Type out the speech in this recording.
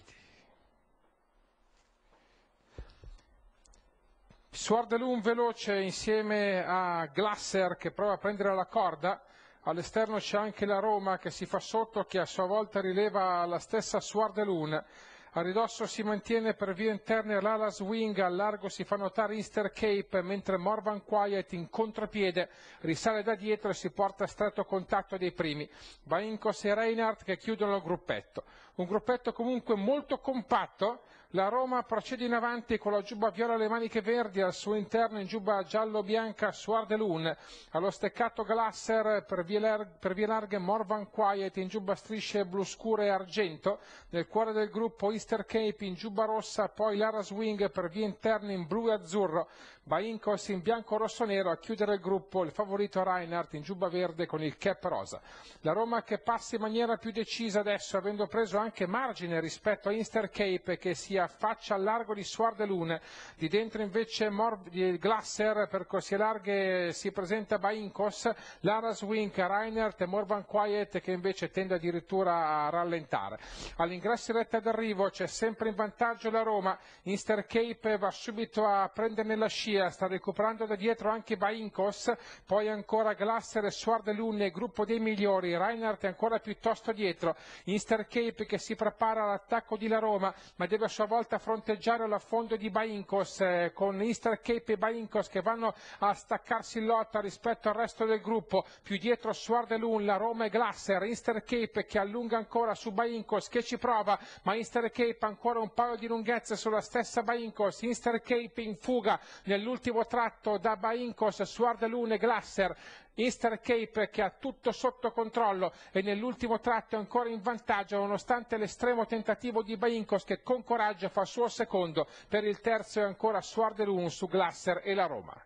partiti. Suor De Lun veloce insieme a Glasser che prova a prendere la corda, all'esterno c'è anche la Roma che si fa sotto, che a sua volta rileva la stessa Suor a ridosso si mantiene per vie interne l'Alas swing, al largo si fa notare Easter Cape, mentre Morvan Quiet in contropiede risale da dietro e si porta a stretto contatto dei primi. Baincos e Reinhardt che chiudono il gruppetto. Un gruppetto comunque molto compatto, la Roma procede in avanti con la giubba viola e le maniche verdi, al suo interno in giubba giallo-bianca Suar de Lun, allo steccato Glasser per vie, larg- per vie larghe Morvan Quiet in giubba strisce blu scure e argento, nel cuore del gruppo Easter Cape in giubba rossa, poi Lara Swing per vie interne in blu e azzurro, Baincos in bianco rosso-nero a chiudere il gruppo, il favorito Reinhardt in giubba verde con il cap rosa. La Roma che passa in maniera più decisa adesso, avendo preso anche margine rispetto a Easter Cape che sia affaccia al largo di Soardelune, di dentro invece Morbi, Glasser, per corsie larghe si presenta Baincos, Lara Swink, Reinert e Morvan Quiet che invece tende addirittura a rallentare. All'ingresso in retta d'arrivo c'è sempre in vantaggio la Roma, Inster Cape va subito a prenderne la scia, sta recuperando da dietro anche Baincos, poi ancora Glasser e Soardelune, gruppo dei migliori, Reinhardt è ancora piuttosto dietro, Inster Cape che si prepara all'attacco di la Roma ma deve a sua volta fronteggiare l'affondo di Baincos eh, con Easter Cape e Bainkos che vanno a staccarsi in lotta rispetto al resto del gruppo, più dietro Suardelun, la Roma e Glasser, Easter Cape che allunga ancora su Bainkos che ci prova, ma Easter Cape ancora un paio di lunghezze sulla stessa Bainkos, Easter Cape in fuga nell'ultimo tratto da Baincos, Suardelun e Glasser, Eastern Cape che ha tutto sotto controllo e nell'ultimo tratto è ancora in vantaggio nonostante l'estremo tentativo di Baincos che con coraggio fa il suo secondo, per il terzo è ancora Suarderun su Glasser e la Roma.